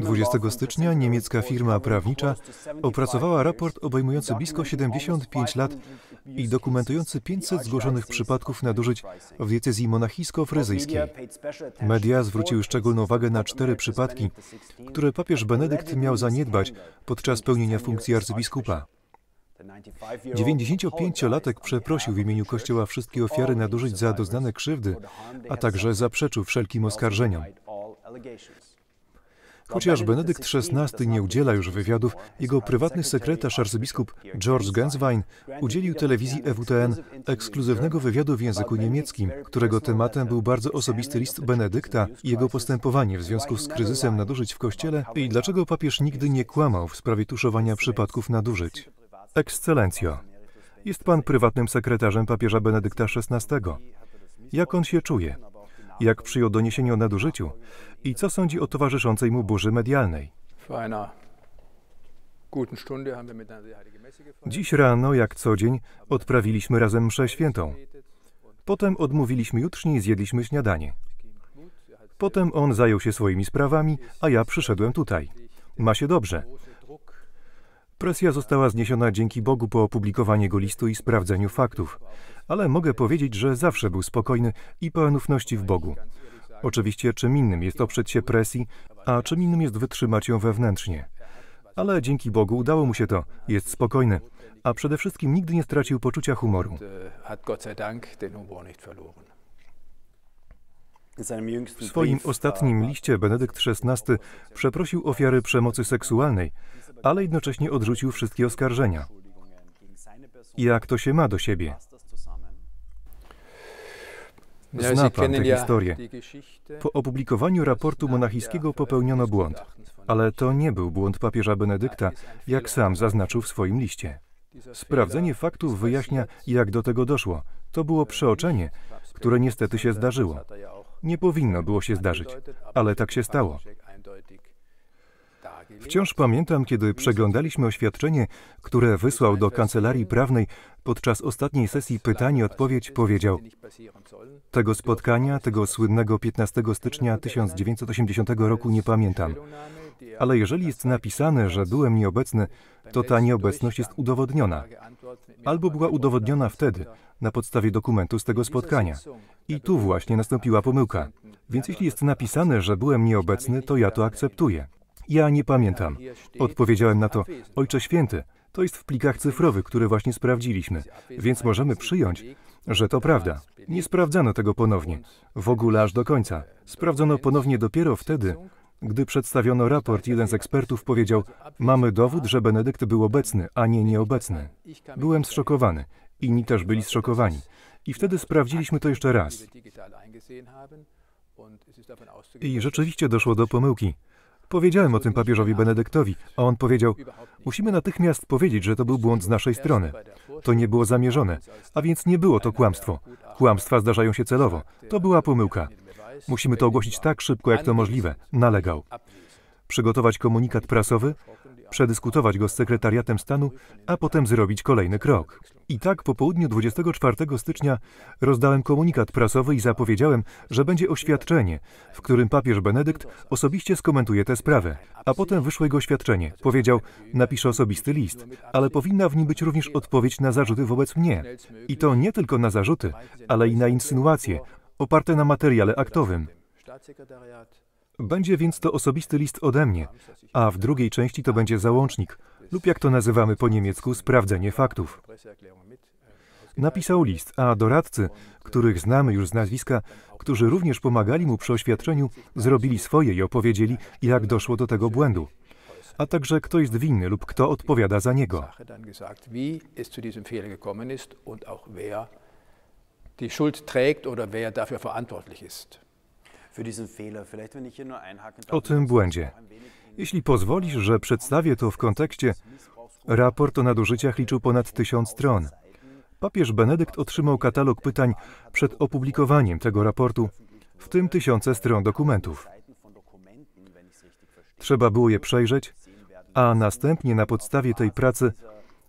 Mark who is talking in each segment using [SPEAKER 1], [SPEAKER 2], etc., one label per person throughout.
[SPEAKER 1] 20
[SPEAKER 2] stycznia niemiecka firma prawnicza opracowała raport obejmujący blisko 75 lat i dokumentujący 500 zgłoszonych przypadków nadużyć w diecezji monachijsko-fryzyjskiej. Media zwróciły szczególną uwagę na cztery przypadki, które papież Benedykt miał zaniedbać podczas pełnienia funkcji arcybiskupa.
[SPEAKER 1] 95-latek
[SPEAKER 2] przeprosił w imieniu Kościoła wszystkie ofiary nadużyć za doznane krzywdy, a także zaprzeczył wszelkim oskarżeniom. Chociaż Benedykt XVI nie udziela już wywiadów, jego prywatny sekretarz arcybiskup George Genswein udzielił telewizji EWTN ekskluzywnego wywiadu w języku niemieckim, którego tematem był bardzo osobisty list Benedykta i jego postępowanie w związku z kryzysem nadużyć w Kościele i dlaczego papież nigdy nie kłamał w sprawie tuszowania przypadków nadużyć. Ekscelencjo, jest pan prywatnym sekretarzem papieża Benedykta XVI. Jak on się czuje? Jak przyjął doniesienie o nadużyciu? i co sądzi o towarzyszącej mu burzy medialnej. Dziś rano, jak co dzień, odprawiliśmy razem mszę świętą. Potem odmówiliśmy jutrzni i zjedliśmy śniadanie. Potem on zajął się swoimi sprawami, a ja przyszedłem tutaj. Ma się dobrze. Presja została zniesiona dzięki Bogu po opublikowaniu jego listu i sprawdzeniu faktów, ale mogę powiedzieć, że zawsze był spokojny i pełen ufności w Bogu. Oczywiście czym innym jest oprzeć się presji, a czym innym jest wytrzymać ją wewnętrznie. Ale dzięki Bogu udało mu się to. Jest spokojny, a przede wszystkim nigdy nie stracił poczucia humoru. W swoim ostatnim liście Benedykt XVI przeprosił ofiary przemocy seksualnej, ale jednocześnie odrzucił wszystkie oskarżenia. Jak to się ma do siebie? Zna pan tę historię. Po opublikowaniu raportu monachijskiego popełniono błąd, ale to nie był błąd papieża Benedykta, tak, jak sam zaznaczył w swoim liście. Sprawdzenie faktów wyjaśnia, jak do tego doszło. To było przeoczenie, które niestety się zdarzyło. Nie powinno było się zdarzyć, ale tak się stało. Wciąż pamiętam, kiedy przeglądaliśmy oświadczenie, które wysłał do kancelarii prawnej podczas ostatniej sesji pytań-odpowiedź, powiedział: Tego spotkania, tego słynnego 15 stycznia 1980 roku nie pamiętam. Ale jeżeli jest napisane, że byłem nieobecny, to ta nieobecność jest udowodniona. Albo była udowodniona wtedy, na podstawie dokumentu z tego spotkania. I tu właśnie nastąpiła pomyłka. Więc jeśli jest napisane, że byłem nieobecny, to ja to akceptuję. Ja nie pamiętam. Odpowiedziałem na to, Ojcze Święty, to jest w plikach cyfrowych, które właśnie sprawdziliśmy, więc możemy przyjąć, że to prawda. Nie sprawdzano tego ponownie, w ogóle aż do końca. Sprawdzono ponownie dopiero wtedy, gdy przedstawiono raport, jeden z ekspertów powiedział, mamy dowód, że Benedykt był obecny, a nie nieobecny. Byłem zszokowany. Inni też byli zszokowani. I wtedy sprawdziliśmy to jeszcze raz. I rzeczywiście doszło do pomyłki. Powiedziałem o tym papieżowi Benedyktowi, a on powiedział, musimy natychmiast powiedzieć, że to był błąd z naszej strony. To nie było zamierzone, a więc nie było to kłamstwo. Kłamstwa zdarzają się celowo. To była pomyłka. Musimy to ogłosić tak szybko, jak to możliwe, nalegał. Przygotować komunikat prasowy, przedyskutować go z sekretariatem stanu, a potem zrobić kolejny krok. I tak po południu 24 stycznia rozdałem komunikat prasowy i zapowiedziałem, że będzie oświadczenie, w którym papież Benedykt osobiście skomentuje tę sprawę. A potem wyszło jego oświadczenie. Powiedział, napisze osobisty list, ale powinna w nim być również odpowiedź na zarzuty wobec mnie. I to nie tylko na zarzuty, ale i na insynuacje, oparte na materiale aktowym. Będzie więc to osobisty list ode mnie, a w drugiej części to będzie załącznik, lub jak to nazywamy po niemiecku, sprawdzenie faktów. Napisał list, a doradcy, których znamy już z nazwiska, którzy również pomagali mu przy oświadczeniu, zrobili swoje i opowiedzieli, jak doszło do tego błędu, a także kto jest winny lub kto odpowiada za niego.
[SPEAKER 1] Die Schuld trägt oder wer dafür verantwortlich ist o tym błędzie.
[SPEAKER 2] Jeśli pozwolisz, że przedstawię to w kontekście, raport o nadużyciach liczył ponad tysiąc stron. Papież Benedykt otrzymał katalog pytań przed opublikowaniem tego raportu, w tym tysiące stron dokumentów. Trzeba było je przejrzeć, a następnie na podstawie tej pracy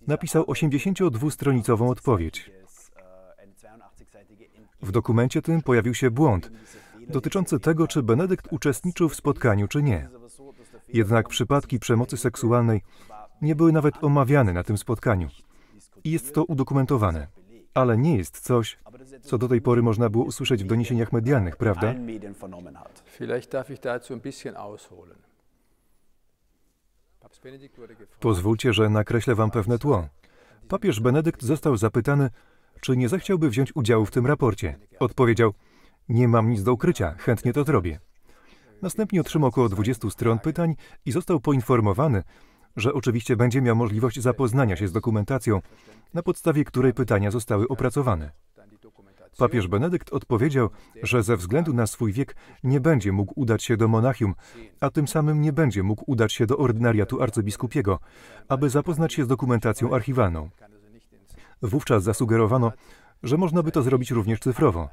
[SPEAKER 2] napisał 82-stronicową odpowiedź. W dokumencie tym pojawił się błąd, dotyczące tego, czy Benedykt uczestniczył w spotkaniu, czy nie. Jednak przypadki przemocy seksualnej nie były nawet omawiane na tym spotkaniu. I jest to udokumentowane. Ale nie jest coś, co do tej pory można było usłyszeć w doniesieniach medialnych, prawda? Pozwólcie, że nakreślę wam pewne tło. Papież Benedykt został zapytany, czy nie zechciałby wziąć udziału w tym raporcie. Odpowiedział – nie mam nic do ukrycia, chętnie to zrobię. Następnie otrzymał około 20 stron pytań i został poinformowany, że oczywiście będzie miał możliwość zapoznania się z dokumentacją, na podstawie której pytania zostały opracowane. Papież Benedykt odpowiedział, że ze względu na swój wiek nie będzie mógł udać się do monachium, a tym samym nie będzie mógł udać się do ordynariatu arcybiskupiego, aby zapoznać się z dokumentacją archiwalną. Wówczas zasugerowano, że można by to zrobić również cyfrowo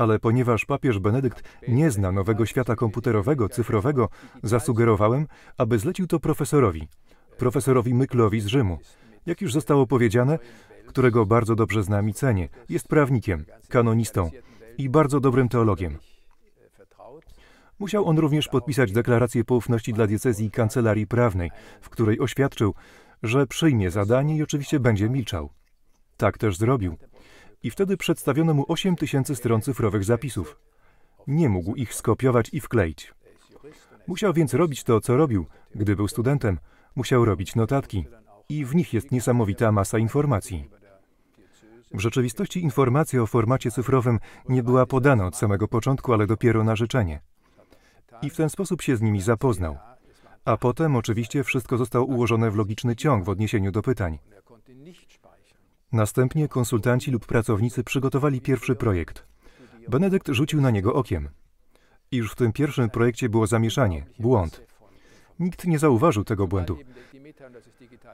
[SPEAKER 2] ale ponieważ papież Benedykt nie zna nowego świata komputerowego, cyfrowego, zasugerowałem, aby zlecił to profesorowi, profesorowi Myklowi z Rzymu. Jak już zostało powiedziane, którego bardzo dobrze znam i cenię, jest prawnikiem, kanonistą i bardzo dobrym teologiem. Musiał on również podpisać deklarację poufności dla diecezji kancelarii prawnej, w której oświadczył, że przyjmie zadanie i oczywiście będzie milczał. Tak też zrobił i wtedy przedstawiono mu 8 tysięcy stron cyfrowych zapisów. Nie mógł ich skopiować i wkleić. Musiał więc robić to, co robił, gdy był studentem. Musiał robić notatki. I w nich jest niesamowita masa informacji. W rzeczywistości informacja o formacie cyfrowym nie była podana od samego początku, ale dopiero na życzenie. I w ten sposób się z nimi zapoznał. A potem oczywiście wszystko zostało ułożone w logiczny ciąg w odniesieniu do pytań. Następnie konsultanci lub pracownicy przygotowali pierwszy projekt. Benedykt rzucił na niego okiem. Iż w tym pierwszym projekcie było zamieszanie, błąd. Nikt nie zauważył tego błędu.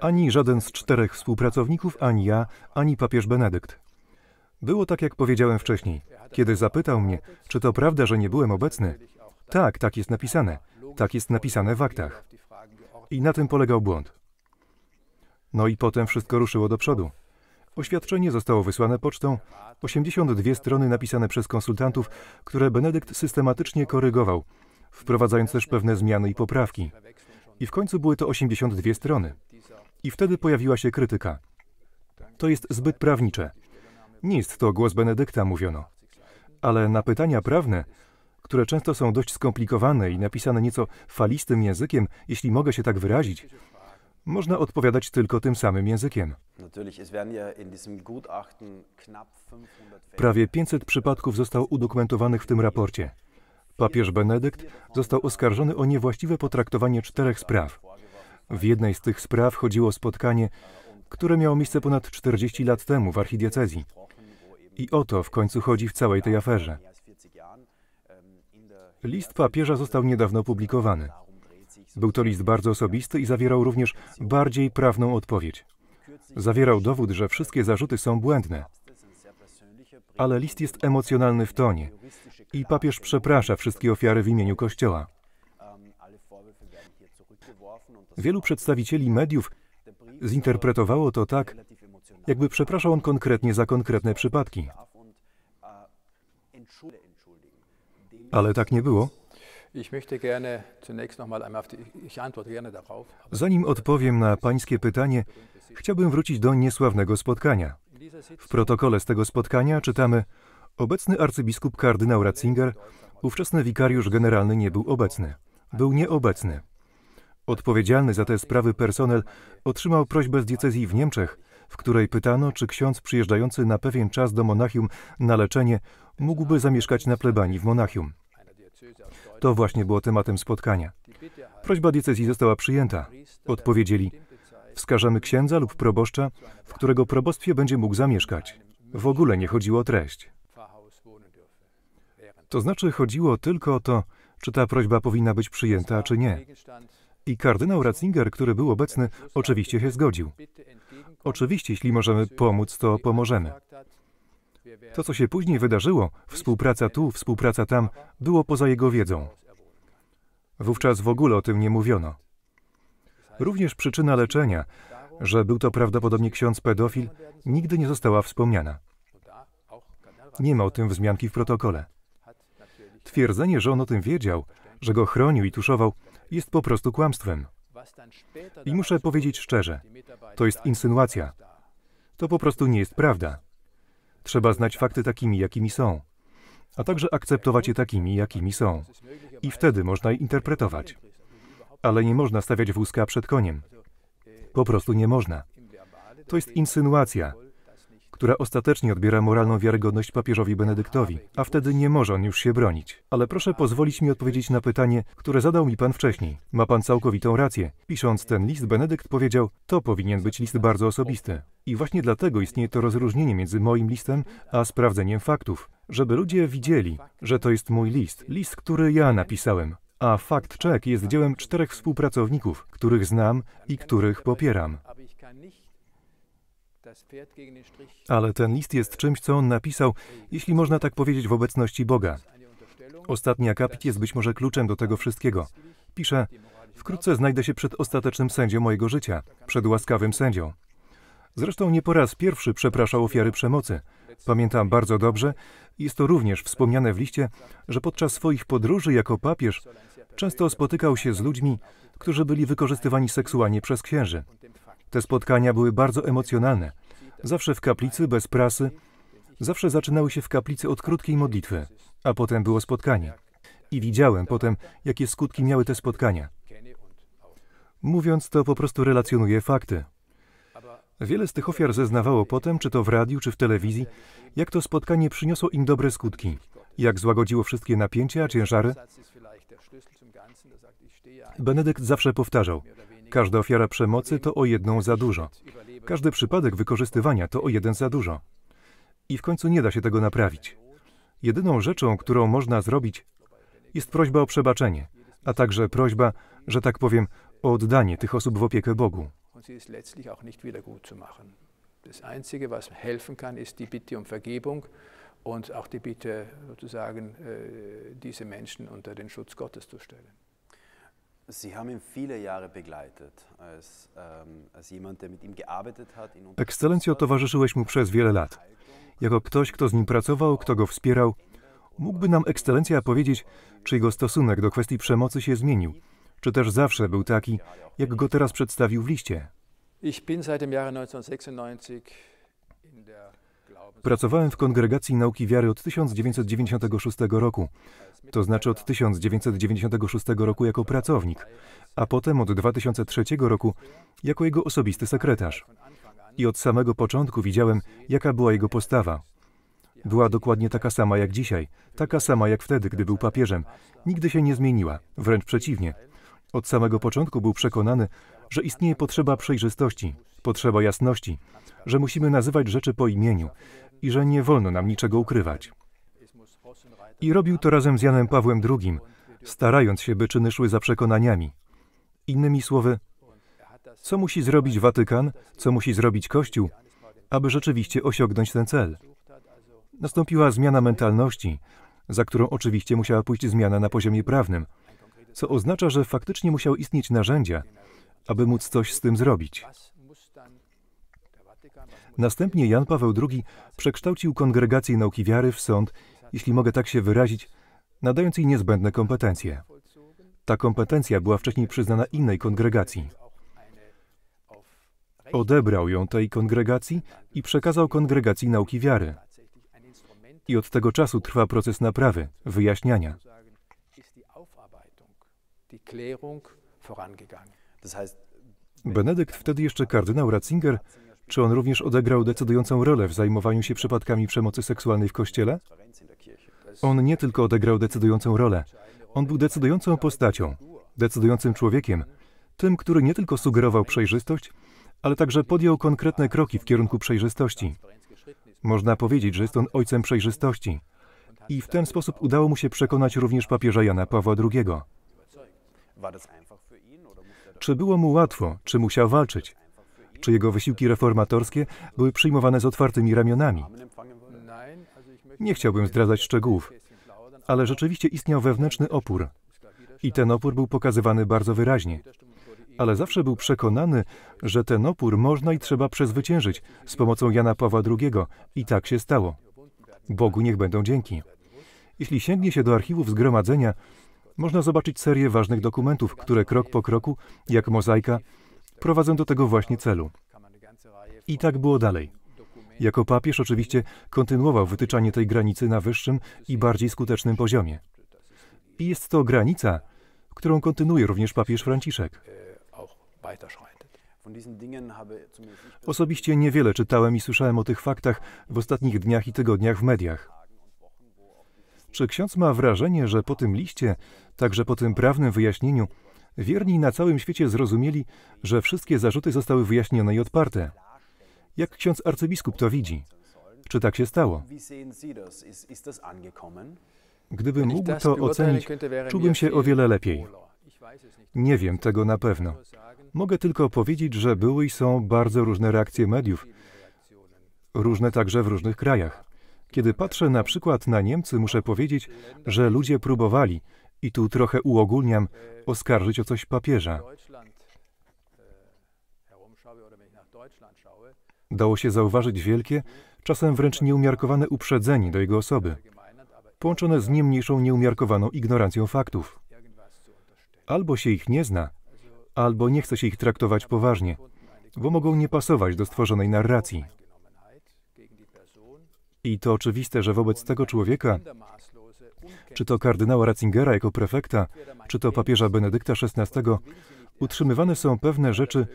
[SPEAKER 2] Ani żaden z czterech współpracowników, ani ja, ani papież Benedykt. Było tak, jak powiedziałem wcześniej. Kiedy zapytał mnie, czy to prawda, że nie byłem obecny, tak, tak jest napisane. Tak jest napisane w aktach. I na tym polegał błąd. No i potem wszystko ruszyło do przodu. Oświadczenie zostało wysłane pocztą. 82 strony napisane przez konsultantów, które Benedykt systematycznie korygował, wprowadzając też pewne zmiany i poprawki. I w końcu były to 82 strony. I wtedy pojawiła się krytyka. To jest zbyt prawnicze. Nie jest to głos Benedykta, mówiono. Ale na pytania prawne, które często są dość skomplikowane i napisane nieco falistym językiem, jeśli mogę się tak wyrazić, można odpowiadać tylko tym samym językiem. Prawie 500 przypadków zostało udokumentowanych w tym raporcie. Papież Benedykt został oskarżony o niewłaściwe potraktowanie czterech spraw. W jednej z tych spraw chodziło o spotkanie, które miało miejsce ponad 40 lat temu w archidiecezji. I o to w końcu chodzi w całej tej aferze. List papieża został niedawno opublikowany. Był to list bardzo osobisty i zawierał również bardziej prawną odpowiedź. Zawierał dowód, że wszystkie zarzuty są błędne. Ale list jest emocjonalny w tonie i papież przeprasza wszystkie ofiary w imieniu Kościoła. Wielu przedstawicieli mediów zinterpretowało to tak, jakby przepraszał on konkretnie za konkretne przypadki. Ale tak nie było. Zanim odpowiem na pańskie pytanie, chciałbym wrócić do niesławnego spotkania. W protokole z tego spotkania czytamy: Obecny arcybiskup kardynał Ratzinger, ówczesny wikariusz generalny nie był obecny. Był nieobecny. Odpowiedzialny za te sprawy personel otrzymał prośbę z diecezji w Niemczech, w której pytano, czy ksiądz przyjeżdżający na pewien czas do Monachium na leczenie mógłby zamieszkać na plebanii w Monachium. To właśnie było tematem spotkania. Prośba diecezji została przyjęta. Odpowiedzieli, wskażemy księdza lub proboszcza, w którego probostwie będzie mógł zamieszkać. W ogóle nie chodziło o treść. To znaczy chodziło tylko o to, czy ta prośba powinna być przyjęta, czy nie. I kardynał Ratzinger, który był obecny, oczywiście się zgodził. Oczywiście, jeśli możemy pomóc, to pomożemy. To, co się później wydarzyło, współpraca tu, współpraca tam, było poza jego wiedzą. Wówczas w ogóle o tym nie mówiono. Również przyczyna leczenia, że był to prawdopodobnie ksiądz pedofil, nigdy nie została wspomniana. Nie ma o tym wzmianki w protokole. Twierdzenie, że on o tym wiedział, że go chronił i tuszował, jest po prostu kłamstwem. I muszę powiedzieć szczerze, to jest insynuacja. To po prostu nie jest prawda. Trzeba znać fakty takimi, jakimi są, a także akceptować je takimi, jakimi są. I wtedy można je interpretować. Ale nie można stawiać wózka przed koniem. Po prostu nie można. To jest insynuacja, która ostatecznie odbiera moralną wiarygodność papieżowi Benedyktowi, a wtedy nie może on już się bronić. Ale proszę pozwolić mi odpowiedzieć na pytanie, które zadał mi pan wcześniej. Ma pan całkowitą rację. Pisząc ten list, Benedykt powiedział, to powinien być list bardzo osobisty. I właśnie dlatego istnieje to rozróżnienie między moim listem a sprawdzeniem faktów, żeby ludzie widzieli, że to jest mój list, list, który ja napisałem. A fakt czek jest dziełem czterech współpracowników, których znam i których popieram. Ale ten list jest czymś, co on napisał, jeśli można tak powiedzieć, w obecności Boga. Ostatni akapit jest być może kluczem do tego wszystkiego. Pisze, wkrótce znajdę się przed ostatecznym sędzią mojego życia, przed łaskawym sędzią. Zresztą nie po raz pierwszy przepraszał ofiary przemocy. Pamiętam bardzo dobrze, jest to również wspomniane w liście, że podczas swoich podróży jako papież często spotykał się z ludźmi, którzy byli wykorzystywani seksualnie przez księży. Te spotkania były bardzo emocjonalne. Zawsze w kaplicy, bez prasy. Zawsze zaczynały się w kaplicy od krótkiej modlitwy, a potem było spotkanie. I widziałem potem, jakie skutki miały te spotkania. Mówiąc to, po prostu relacjonuję fakty. Wiele z tych ofiar zeznawało potem, czy to w radiu, czy w telewizji, jak to spotkanie przyniosło im dobre skutki, jak złagodziło wszystkie napięcia, ciężary. Benedykt zawsze powtarzał, Każda ofiara przemocy to o jedną za dużo. Każdy przypadek wykorzystywania to o jeden za dużo. I w końcu nie da się tego naprawić. Jedyną rzeczą, którą można zrobić, jest prośba o przebaczenie, a także prośba, że tak powiem, o oddanie tych osób w opiekę Bogu.
[SPEAKER 1] Das Einzige, was helfen kann, ist die Bitte um Vergebung und auch die Bitte, sozusagen, äh, diese Menschen unter den Schutz Gottes zu stellen. Ähm,
[SPEAKER 2] Ekscelencjo, towarzyszyłeś mu przez wiele lat. Jako ktoś, kto z nim pracował, kto go wspierał, mógłby nam ekscelencja powiedzieć, czy jego stosunek do kwestii przemocy się zmienił, czy też zawsze był taki, jak go teraz przedstawił w liście.
[SPEAKER 1] Ich bin seit dem Jahre 1996 in der
[SPEAKER 2] Pracowałem w Kongregacji Nauki Wiary od 1996 roku, to znaczy od 1996 roku jako pracownik, a potem od 2003 roku jako jego osobisty sekretarz. I od samego początku widziałem, jaka była jego postawa. Była dokładnie taka sama jak dzisiaj, taka sama jak wtedy, gdy był papieżem. Nigdy się nie zmieniła, wręcz przeciwnie. Od samego początku był przekonany, że istnieje potrzeba przejrzystości, Potrzeba jasności, że musimy nazywać rzeczy po imieniu i że nie wolno nam niczego ukrywać. I robił to razem z Janem Pawłem II, starając się, by czyny szły za przekonaniami. Innymi słowy, co musi zrobić Watykan, co musi zrobić Kościół, aby rzeczywiście osiągnąć ten cel. Nastąpiła zmiana mentalności, za którą oczywiście musiała pójść zmiana na poziomie prawnym, co oznacza, że faktycznie musiały istnieć narzędzia, aby móc coś z tym zrobić. Następnie Jan Paweł II przekształcił kongregację nauki wiary w sąd, jeśli mogę tak się wyrazić, nadając jej niezbędne kompetencje. Ta kompetencja była wcześniej przyznana innej kongregacji. Odebrał ją tej kongregacji i przekazał kongregacji nauki wiary. I od tego czasu trwa proces naprawy, wyjaśniania. Benedykt, wtedy jeszcze kardynał Ratzinger, czy on również odegrał decydującą rolę w zajmowaniu się przypadkami przemocy seksualnej w Kościele? On nie tylko odegrał decydującą rolę, on był decydującą postacią, decydującym człowiekiem, tym, który nie tylko sugerował przejrzystość, ale także podjął konkretne kroki w kierunku przejrzystości. Można powiedzieć, że jest on ojcem przejrzystości. I w ten sposób udało mu się przekonać również papieża Jana Pawła II. Czy było mu łatwo, czy musiał walczyć? Czy jego wysiłki reformatorskie były przyjmowane z otwartymi ramionami? Nie chciałbym zdradzać szczegółów, ale rzeczywiście istniał wewnętrzny opór. I ten opór był pokazywany bardzo wyraźnie. Ale zawsze był przekonany, że ten opór można i trzeba przezwyciężyć z pomocą Jana Pawła II. I tak się stało. Bogu niech będą dzięki. Jeśli sięgnie się do archiwów zgromadzenia, można zobaczyć serię ważnych dokumentów, które krok po kroku, jak mozaika, prowadzą do tego właśnie celu. I tak było dalej. Jako papież oczywiście kontynuował wytyczanie tej granicy na wyższym i bardziej skutecznym poziomie. I jest to granica, którą kontynuuje również papież Franciszek. Osobiście niewiele czytałem i słyszałem o tych faktach w ostatnich dniach i tygodniach w mediach. Czy ksiądz ma wrażenie, że po tym liście, także po tym prawnym wyjaśnieniu, Wierni na całym świecie zrozumieli, że wszystkie zarzuty zostały wyjaśnione i odparte. Jak ksiądz arcybiskup to widzi? Czy tak się stało? Gdybym mógł tak to ocenić, czułbym się o wiele lepiej. Nie wiem tego na pewno. Mogę tylko powiedzieć, że były i są bardzo różne reakcje mediów, różne także w różnych krajach. Kiedy patrzę na przykład na Niemcy, muszę powiedzieć, że ludzie próbowali i tu trochę uogólniam, oskarżyć o coś papieża. Dało się zauważyć wielkie, czasem wręcz nieumiarkowane uprzedzenie do jego osoby, połączone z niemniejszą nieumiarkowaną ignorancją faktów. Albo się ich nie zna, albo nie chce się ich traktować poważnie, bo mogą nie pasować do stworzonej narracji. I to oczywiste, że wobec tego człowieka czy to kardynała Ratzingera jako prefekta, czy to papieża Benedykta XVI, utrzymywane są pewne rzeczy,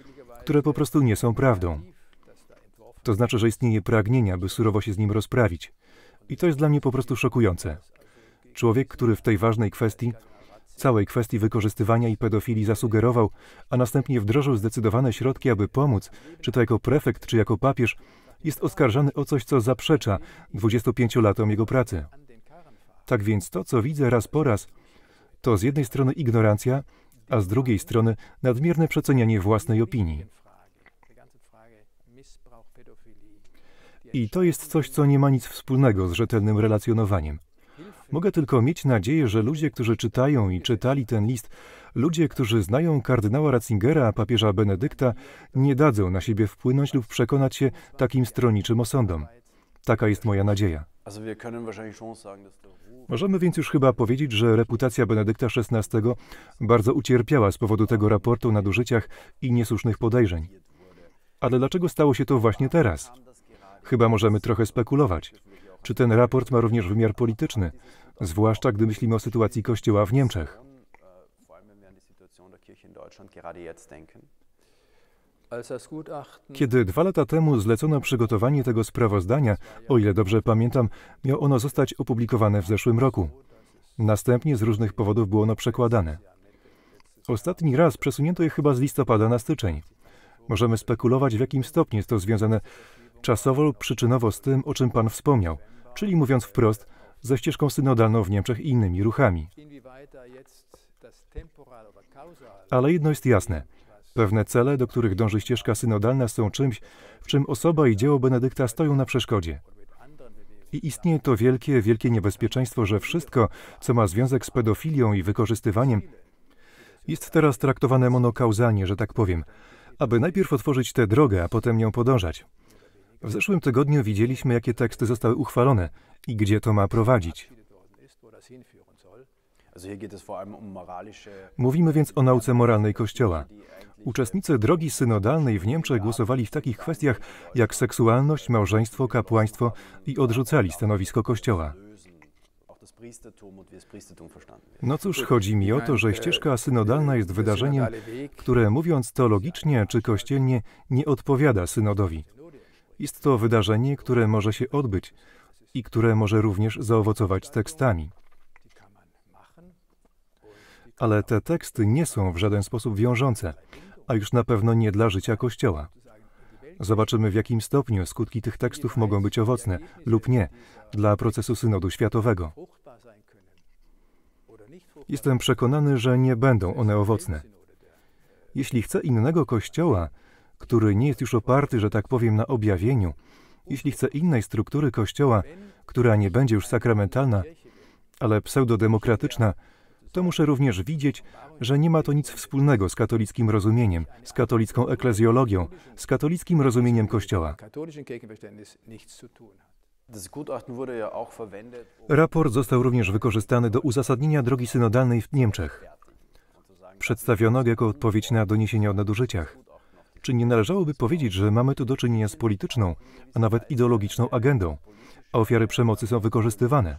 [SPEAKER 2] które po prostu nie są prawdą. To znaczy, że istnieje pragnienie, aby surowo się z nim rozprawić. I to jest dla mnie po prostu szokujące. Człowiek, który w tej ważnej kwestii, całej kwestii wykorzystywania i pedofilii zasugerował, a następnie wdrożył zdecydowane środki, aby pomóc, czy to jako prefekt, czy jako papież, jest oskarżany o coś, co zaprzecza 25 latom jego pracy. Tak więc to, co widzę raz po raz, to z jednej strony ignorancja, a z drugiej strony nadmierne przecenianie własnej opinii. I to jest coś, co nie ma nic wspólnego z rzetelnym relacjonowaniem. Mogę tylko mieć nadzieję, że ludzie, którzy czytają i czytali ten list, ludzie, którzy znają kardynała Ratzingera, papieża Benedykta, nie dadzą na siebie wpłynąć lub przekonać się takim stronniczym osądom. Taka jest moja nadzieja. Możemy więc już chyba powiedzieć, że reputacja Benedykta XVI bardzo ucierpiała z powodu tego raportu o nadużyciach i niesłusznych podejrzeń. Ale dlaczego stało się to właśnie teraz? Chyba możemy trochę spekulować. Czy ten raport ma również wymiar polityczny, zwłaszcza gdy myślimy o sytuacji Kościoła w Niemczech?
[SPEAKER 1] Äh, kiedy dwa
[SPEAKER 2] lata temu zlecono przygotowanie tego sprawozdania, o ile dobrze pamiętam, miało ono zostać opublikowane w zeszłym roku. Następnie z różnych powodów było ono przekładane. Ostatni raz przesunięto je chyba z listopada na styczeń. Możemy spekulować, w jakim stopniu jest to związane czasowo lub przyczynowo z tym, o czym Pan wspomniał, czyli mówiąc wprost, ze ścieżką synodalną w Niemczech i innymi ruchami. Ale jedno jest jasne. Pewne cele, do których dąży ścieżka synodalna, są czymś, w czym osoba i dzieło Benedykta stoją na przeszkodzie. I istnieje to wielkie, wielkie niebezpieczeństwo, że wszystko, co ma związek z pedofilią i wykorzystywaniem, jest teraz traktowane monokauzalnie, że tak powiem, aby najpierw otworzyć tę drogę, a potem nią podążać. W zeszłym tygodniu widzieliśmy, jakie teksty zostały uchwalone i gdzie to ma prowadzić. Mówimy więc o nauce moralnej Kościoła, Uczestnicy drogi synodalnej w Niemczech głosowali w takich kwestiach jak seksualność, małżeństwo, kapłaństwo i odrzucali stanowisko Kościoła. No cóż, chodzi mi o to, że ścieżka synodalna jest wydarzeniem, które mówiąc teologicznie czy kościelnie nie odpowiada synodowi. Jest to wydarzenie, które może się odbyć i które może również zaowocować tekstami. Ale te teksty nie są w żaden sposób wiążące a już na pewno nie dla życia Kościoła. Zobaczymy, w jakim stopniu skutki tych tekstów mogą być owocne lub nie dla procesu synodu światowego. Jestem przekonany, że nie będą one owocne. Jeśli chce innego kościoła, który nie jest już oparty, że tak powiem, na objawieniu, jeśli chce innej struktury kościoła, która nie będzie już sakramentalna, ale pseudodemokratyczna, to muszę również widzieć, że nie ma to nic wspólnego z katolickim rozumieniem, z katolicką eklezjologią, z katolickim rozumieniem Kościoła. Raport został również wykorzystany do uzasadnienia drogi synodalnej w Niemczech. Przedstawiono go jako odpowiedź na doniesienia o nadużyciach. Czy nie należałoby powiedzieć, że mamy tu do czynienia z polityczną, a nawet ideologiczną agendą, a ofiary przemocy są wykorzystywane?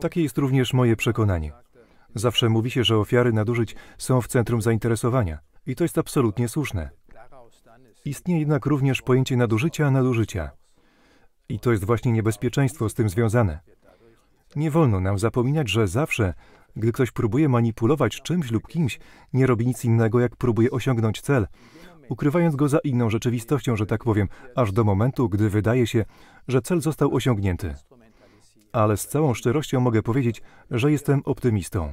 [SPEAKER 2] Takie jest również moje przekonanie. Zawsze mówi się, że ofiary nadużyć są w centrum zainteresowania. I to jest absolutnie słuszne. Istnieje jednak również pojęcie nadużycia, a nadużycia. I to jest właśnie niebezpieczeństwo z tym związane. Nie wolno nam zapominać, że zawsze, gdy ktoś próbuje manipulować czymś lub kimś, nie robi nic innego, jak próbuje osiągnąć cel, ukrywając go za inną rzeczywistością, że tak powiem, aż do momentu, gdy wydaje się, że cel został osiągnięty. Ale z całą szczerością mogę powiedzieć, że jestem optymistą.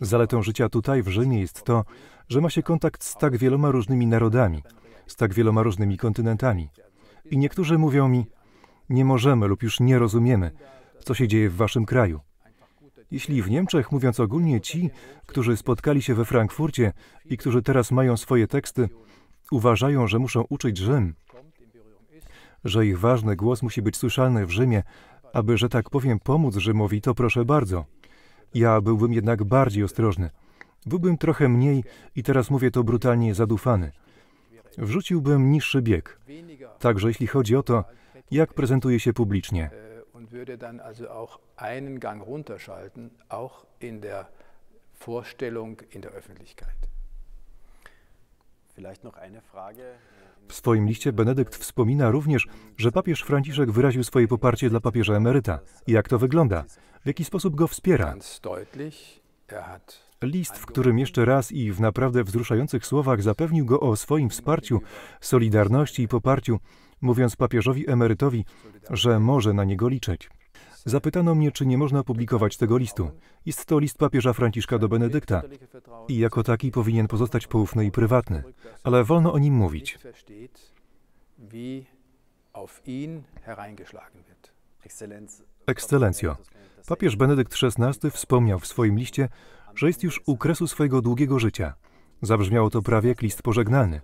[SPEAKER 2] Zaletą życia tutaj w Rzymie jest to, że ma się kontakt z tak wieloma różnymi narodami, z tak wieloma różnymi kontynentami. I niektórzy mówią mi, nie możemy lub już nie rozumiemy, co się dzieje w waszym kraju. Jeśli w Niemczech, mówiąc ogólnie, ci, którzy spotkali się we Frankfurcie i którzy teraz mają swoje teksty, uważają, że muszą uczyć Rzym, że ich ważny głos musi być słyszalny w Rzymie, aby, że tak powiem, pomóc Rzymowi, to proszę bardzo. Ja byłbym jednak bardziej ostrożny. Byłbym trochę mniej, i teraz mówię to brutalnie, zadufany. Wrzuciłbym niższy bieg. Także jeśli chodzi o to, jak prezentuje się publicznie
[SPEAKER 1] würde dann also auch einen Gang runterschalten, auch in der Vorstellung in der Öffentlichkeit.
[SPEAKER 2] W swoim liście Benedykt wspomina również, że papież Franciszek wyraził swoje poparcie dla papieża emeryta. Jak to wygląda? W jaki sposób go wspiera? Er List, w którym jeszcze raz i w naprawdę wzruszających słowach zapewnił go o swoim wsparciu, solidarności i poparciu, mówiąc papieżowi emerytowi, że może na niego liczyć. Zapytano mnie, czy nie można publikować tego listu. Jest to list papieża Franciszka do Benedykta i jako taki powinien pozostać poufny i prywatny, ale wolno o nim mówić. Ekscelencjo, papież Benedykt XVI wspomniał w swoim liście, że jest już u kresu swojego długiego życia. Zabrzmiało to prawie jak list pożegnalny.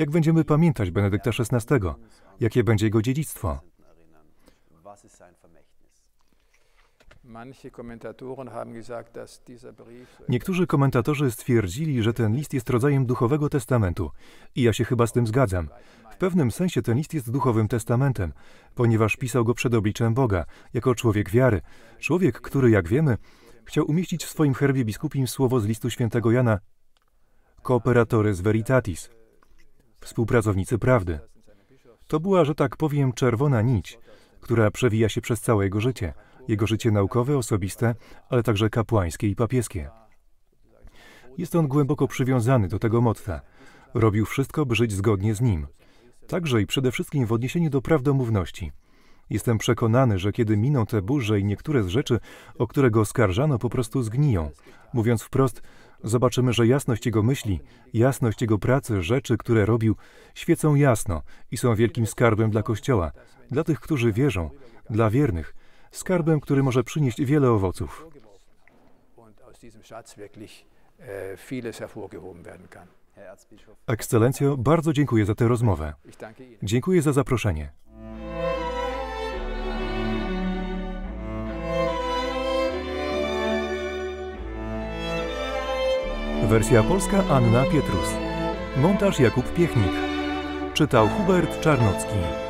[SPEAKER 2] Jak będziemy pamiętać Benedykta XVI? Jakie będzie jego dziedzictwo? Niektórzy komentatorzy stwierdzili, że ten list jest rodzajem duchowego testamentu. I ja się chyba z tym zgadzam. W pewnym sensie ten list jest duchowym testamentem, ponieważ pisał go przed obliczem Boga, jako człowiek wiary. Człowiek, który, jak wiemy, chciał umieścić w swoim herbie biskupim słowo z listu świętego Jana Cooperatoris Veritatis współpracownicy prawdy. To była, że tak powiem, czerwona nić, która przewija się przez całe jego życie. Jego życie naukowe, osobiste, ale także kapłańskie i papieskie. Jest on głęboko przywiązany do tego motta. Robił wszystko, by żyć zgodnie z nim. Także i przede wszystkim w odniesieniu do prawdomówności. Jestem przekonany, że kiedy miną te burze i niektóre z rzeczy, o które go oskarżano, po prostu zgniją. Mówiąc wprost, Zobaczymy, że jasność jego myśli, jasność jego pracy, rzeczy, które robił, świecą jasno i są wielkim skarbem dla Kościoła, dla tych, którzy wierzą, dla wiernych, skarbem, który może przynieść wiele owoców.
[SPEAKER 1] Ekscelencjo,
[SPEAKER 2] bardzo dziękuję za tę rozmowę. Dziękuję za zaproszenie. Wersja polska Anna Pietrus. Montaż Jakub Piechnik. Czytał Hubert Czarnocki.